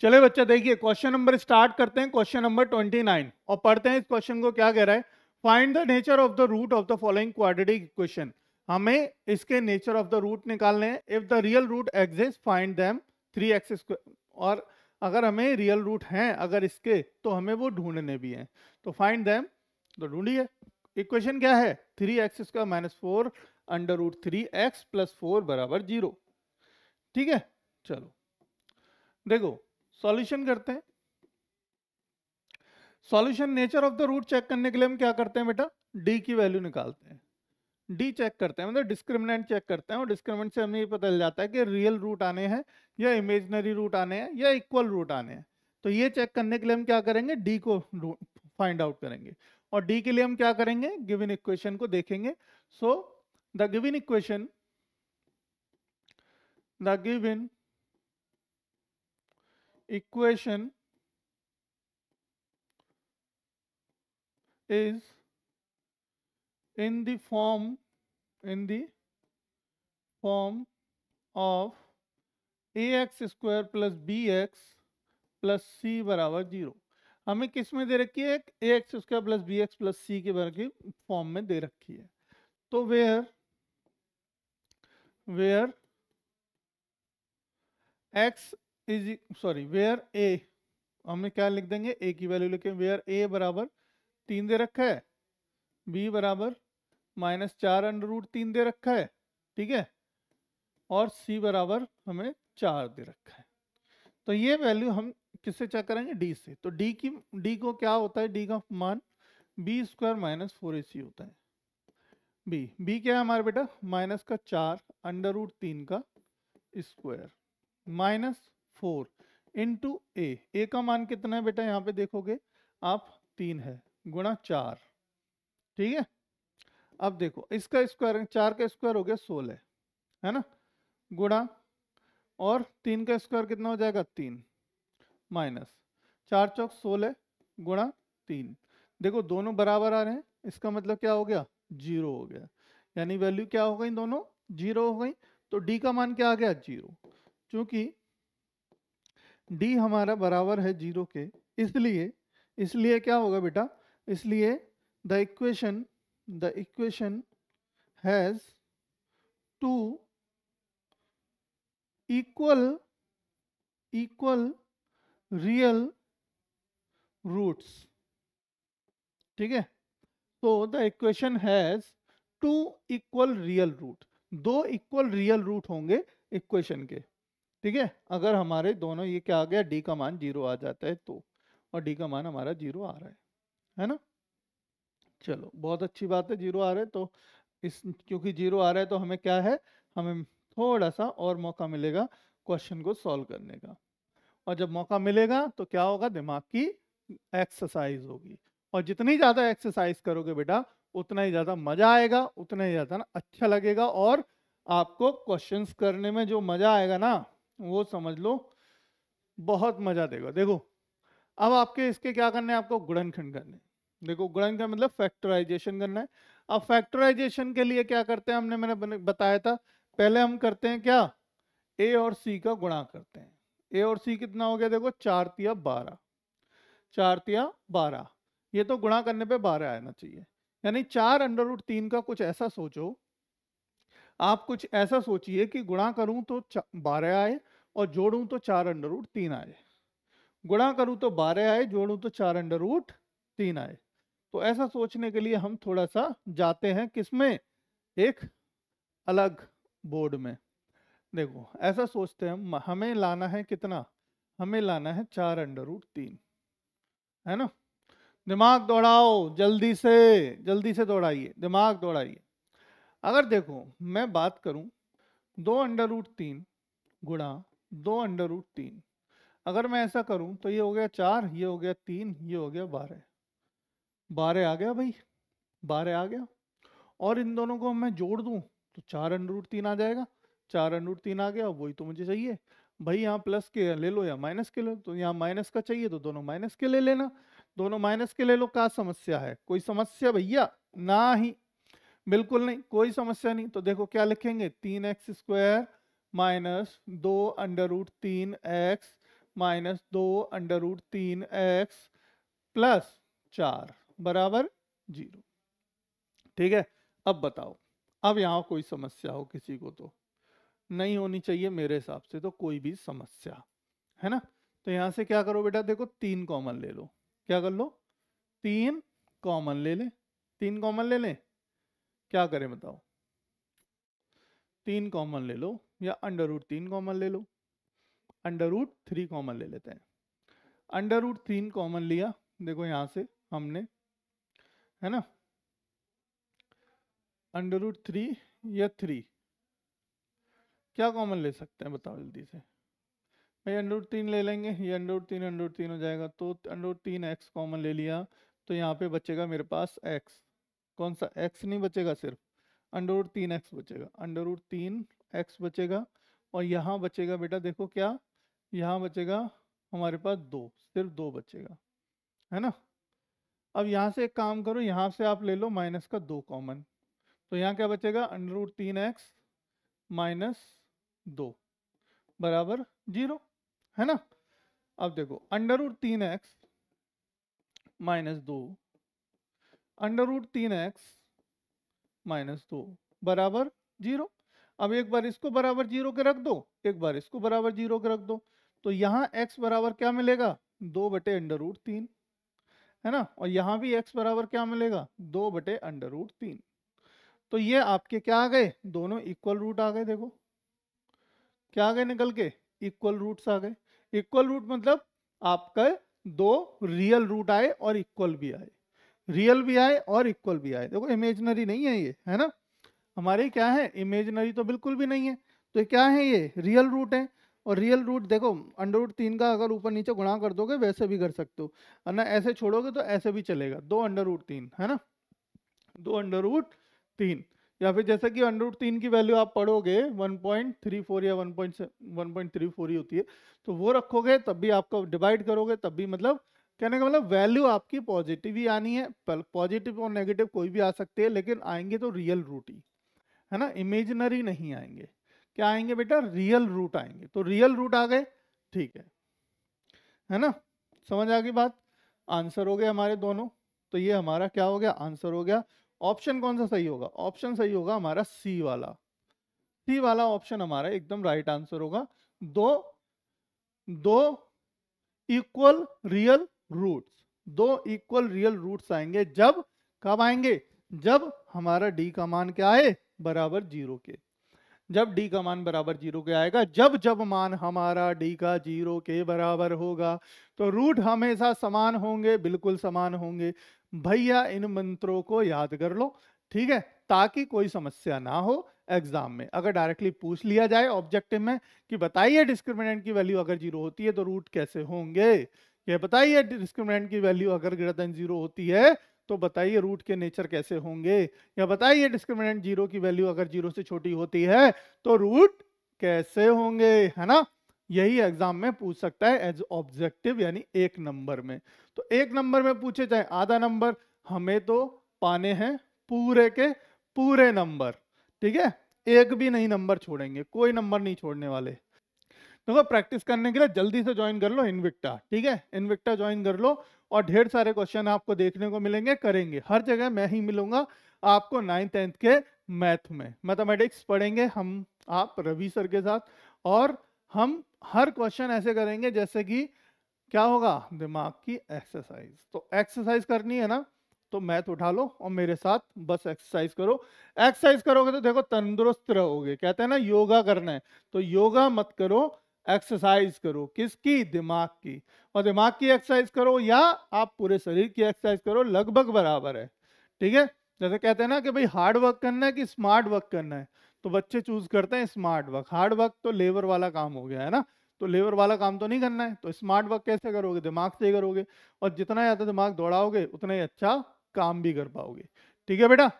चले बच्चा देखिए क्वेश्चन नंबर स्टार्ट करते हैं क्वेश्चन नंबर ट्वेंटी नाइन और पढ़ते हैं इस क्वेश्चन को क्या कह रहा है find the nature of the root of the following quadratic equation हमें इसके नेचर ऑफ द रूट निकालने हैं if the real root exist find them three x और अगर हमें रियल रूट हैं अगर इसके तो हमें वो ढूंढने भी हैं तो फाइंड दैम तो ढूंढिए इक्वेशन क्या है three x square minus four under root three x plus four बराबर जीरो ठीक है चलो देखो सॉल्यूशन करते हैं solution nature of the root check करने के लिए हम क्या करते हैं बेटा डी की वैल्यू निकालते हैं डी चेक करते हैं मतलब डिस्क्रिमिनेंट चेक करते हैं और डिस्क्रिमिनेंट से हमें ये पता चल जाता है कि रियल रूट आने हैं या इमेजनरी रूट आने हैं या इक्वल रूट आने हैं तो ये चेक करने के लिए हम क्या करेंगे डी को फाइंड आउट करेंगे और डी के लिए हम क्या करेंगे गिविन इक्वेशन को देखेंगे so the given equation the given equation is in the form in the form of ax square plus bx plus c बराबर जीरो हमें किस में दे रखी है एक a x square plus b x plus c के बारे की फॉर्म में दे रखी है तो where where x is sorry where a हमने क्या लिख देंगे ए की वैल्यू लिखे वेयर ए बराबर तीन दे रखा है बी बराबर माइनस चार अंडर रूट तीन दे रखा है ठीक है और सी बराबर हमें चार दे रखा है तो ये वैल्यू हम किससे चेक करेंगे डी से तो डी की डी को क्या होता है डी का मान b square minus four a c होता है बी बी क्या है हमारे बेटा माइनस का चार अंडर रूट तीन का square minus four into a a का मान कितना है बेटा यहाँ पे देखोगे आप तीन है गुणा चार ठीक है अब देखो इसका स्क्वायर चार का स्क्वायर हो गया सोलह है ना गुणा और तीन का स्क्वायर कितना हो जाएगा तीन माइनस चार चौक सोलह गुणा तीन देखो दोनों बराबर आ रहे हैं इसका मतलब क्या हो गया जीरो हो गया यानी वैल्यू क्या हो गई दोनों जीरो हो गई तो डी का मान क्या आ गया जीरो क्योंकि डी हमारा बराबर है जीरो के इसलिए इसलिए क्या होगा बेटा इसलिए the equation the equation has two equal equal real roots ठीक है तो the equation has two equal real root दो इक्वल रियल रूट होंगे इक्वेशन के ठीक है अगर हमारे दोनों ये क्या आ गया डी का मान जीरो आ जाता है तो और डी का मान हमारा जीरो आ रहा है है ना चलो बहुत अच्छी बात है जीरो आ रहा है तो इस क्योंकि जीरो आ रहा है तो हमें क्या है हमें थोड़ा सा और मौका मिलेगा क्वेश्चन को सॉल्व करने का और जब मौका मिलेगा तो क्या होगा दिमाग की एक्सरसाइज होगी और जितनी ज़्यादा एक्सरसाइज करोगे बेटा उतना ही ज़्यादा मज़ा आएगा उतना ही ज़्यादा ना अच्छा लगेगा और आपको क्वेश्चंस करने में जो मज़ा आएगा ना वो समझ लो बहुत मजा देगा देखो अब आपके इसके क्या करने हैं आपको गुणनखंड करने देखो गुणनखंड मतलब फैक्टराइजेशन करना है अब फैक्टराइजेशन के लिए क्या करते हैं हमने मैंने बताया था पहले हम करते हैं क्या ए और सी का गुणा करते हैं ए और सी कितना हो गया देखो चार तिया बारह चार तिया बारह ये तो गुणा करने पे बारह आना चाहिए यानी चार अंडर रूट तीन का कुछ ऐसा सोचो आप कुछ ऐसा सोचिए कि गुणा करूं तो बारह आए और जोड़ूं तो चार अंडर रूट तीन आए गुणा करूं तो बारह आए जोड़ूं तो चार अंडर रूट तीन आए तो ऐसा सोचने के लिए हम थोड़ा सा जाते हैं किसमें एक अलग बोर्ड में देखो ऐसा सोचते हैं हमें लाना है कितना हमें लाना है चार अंडर रूट तीन है ना दिमाग दौड़ाओ जल्दी से जल्दी से दौड़ाइए दिमाग दौड़ाइए अगर देखो मैं बात करूं दो अंडर रूट तीन गुणा दो अंडर रूट तीन अगर मैं ऐसा करूं तो ये हो गया चार ये हो गया तीन ये हो गया बारह बारह आ गया भाई बारह आ गया और इन दोनों को मैं जोड़ दूं तो चार अंडर रूट तीन आ जाएगा चार अंडर रूट तीन आ गया वही तो मुझे चाहिए भाई यहाँ प्लस के ले लो या माइनस के ले लो तो यहाँ माइनस का चाहिए तो दोनों माइनस के ले लेना दोनों माइनस के ले लो क्या समस्या है कोई समस्या भैया ना ही बिल्कुल नहीं कोई समस्या नहीं तो देखो क्या लिखेंगे तीन एक्स स्क्वायर माइनस दो अंडर रूट तीन एक्स माइनस दो अंडर रूट तीन एक्स प्लस चार बराबर जीरो ठीक है अब बताओ अब यहां कोई समस्या हो किसी को तो नहीं होनी चाहिए मेरे हिसाब से तो कोई भी समस्या है ना तो यहां से क्या करो बेटा देखो तीन कॉमन ले लो क्या कर लो तीन कॉमन ले ले तीन कॉमन ले लें क्या करें बताओ तीन कॉमन ले लो या अंडर रूट तीन कॉमन ले लो अंडर रूट थ्री कॉमन ले लेते हैं अंडर रूट तीन कॉमन लिया देखो यहाँ से हमने है ना अंडर रूट थ्री या थ्री क्या कॉमन ले सकते हैं बताओ जल्दी से भाई अंडर रूट तीन ले लेंगे ये अंडर रूट तीन अंडर रूट तीन हो जाएगा तो अंडर रूट तीन एक्स कॉमन ले लिया तो यहाँ पे बचेगा मेरे पास एक्स कौन सा एक्स नहीं बचेगा सिर्फ अंडर रूट तीन एक्स बचेगा अंडर रूट तीन एक्स बचेगा और यहाँ बचेगा बेटा देखो क्या यहाँ बचेगा हमारे पास दो सिर्फ दो बचेगा है ना अब यहाँ से एक काम करो यहाँ से आप ले लो माइनस का दो कॉमन तो यहाँ क्या बचेगा अंडर रूट तीन एक्स माइनस दो बराबर जीरो है ना अब देखो अंडर रूट तीन एक्स माइनस दो अंडर रूट तीन एक्स माइनस दो बराबर जीरो अब एक बार इसको बराबर जीरो के रख दो एक बार इसको बराबर जीरो के रख दो तो यहाँ एक्स बराबर क्या मिलेगा दो बटे अंडर रूट तीन है ना और यहाँ भी एक्स बराबर क्या मिलेगा दो बटे अंडर रूट तीन तो ये आपके क्या आ गए दोनों इक्वल रूट आ गए देखो क्या आ गए निकल के इक्वल रूट्स आ गए इक्वल रूट मतलब आपका दो रियल रूट आए और इक्वल भी आए रियल भी आए और इक्वल भी आए देखो इमेजनरी नहीं है ये है ना हमारे क्या है इमेजनरी तो बिल्कुल भी नहीं है तो क्या है ये रियल रूट है और रियल रूट देखो अंडर रूट तीन का अगर ऊपर नीचे गुणा कर दोगे वैसे भी कर सकते हो वरना ऐसे छोड़ोगे तो ऐसे भी चलेगा दो अंडर रूट तीन है ना दो अंडर रूट तीन या फिर जैसे कि अंडर रूट तीन की वैल्यू आप पढ़ोगे 1.34 या 1.1.34 ही होती है तो वो रखोगे तब भी आपको डिवाइड करोगे तब भी मतलब कहने का मतलब वैल्यू आपकी पॉजिटिव ही आनी है पॉजिटिव और नेगेटिव कोई भी आ सकते हैं लेकिन आएंगे तो रियल रूट ही है ना इमेजिनरी नहीं आएंगे क्या आएंगे बेटा रियल रूट आएंगे तो रियल रूट आ गए ठीक है है ना समझ आ गई बात आंसर हो गए हमारे दोनों तो ये हमारा क्या हो गया आंसर हो गया ऑप्शन कौन सा सही होगा ऑप्शन सही होगा हमारा सी वाला सी वाला ऑप्शन हमारा एकदम राइट आंसर होगा दो दो इक्वल रियल रूट्स दो इक्वल रियल रूट्स आएंगे जब कब आएंगे जब हमारा डी का मान क्या है बराबर जीरो के जब डी का मान बराबर जीरो के आएगा जब जब मान हमारा डी का जीरो के बराबर होगा तो रूट हमेशा समान होंगे बिल्कुल समान होंगे भैया इन मंत्रों को याद कर लो ठीक है ताकि कोई समस्या ना हो एग्जाम में अगर डायरेक्टली पूछ लिया जाए ऑब्जेक्टिव में कि बताइए डिस्क्रिमिनेंट की वैल्यू अगर जीरो होती है तो रूट कैसे होंगे ये बताइए डिस्क्रिमिनेंट की वैल्यू अगर ग्रेटर देन जीरो होती है तो बताइए रूट के नेचर कैसे होंगे या बताइए डिस्क्रिमिनेंट जीरो की वैल्यू अगर जीरो से छोटी होती है तो रूट कैसे होंगे है ना यही एग्जाम में पूछ सकता है एज ऑब्जेक्टिव यानी एक नंबर में तो एक नंबर में पूछे चाहे आधा नंबर हमें तो पाने हैं पूरे के पूरे नंबर ठीक है एक भी नहीं नंबर छोड़ेंगे कोई नंबर नहीं छोड़ने वाले देखो प्रैक्टिस करने के लिए जल्दी से ज्वाइन कर लो इनविक्टा ठीक है इनविक्टा ज्वाइन कर लो और ढेर सारे क्वेश्चन आपको देखने को मिलेंगे करेंगे हर जगह मैं ही मिलूंगा आपको नाइन्थ टेंथ के मैथ में मैथमेटिक्स पढ़ेंगे हम आप रवि सर के साथ और हम हर क्वेश्चन ऐसे करेंगे जैसे कि क्या होगा दिमाग की एक्सरसाइज तो एक्सरसाइज करनी है ना तो मैथ उठा लो और मेरे साथ बस एक्सरसाइज करो एक्सरसाइज करोगे तो देखो तंदुरुस्त रहोगे कहते हैं ना योगा करना है तो योगा मत करो एक्सरसाइज करो किसकी दिमाग की और दिमाग की एक्सरसाइज करो या आप पूरे शरीर की एक्सरसाइज करो लगभग बराबर है ठीक है जैसे कहते हैं ना कि भाई हार्ड वर्क करना है कि स्मार्ट वर्क करना है तो बच्चे चूज करते हैं स्मार्ट वर्क हार्ड वर्क तो लेबर वाला काम हो गया है ना तो लेबर वाला काम तो नहीं करना है तो स्मार्ट वर्क कैसे करोगे दिमाग से ही करोगे और जितना ज़्यादा तो दिमाग दौड़ाओगे उतना ही अच्छा काम भी कर पाओगे ठीक है बेटा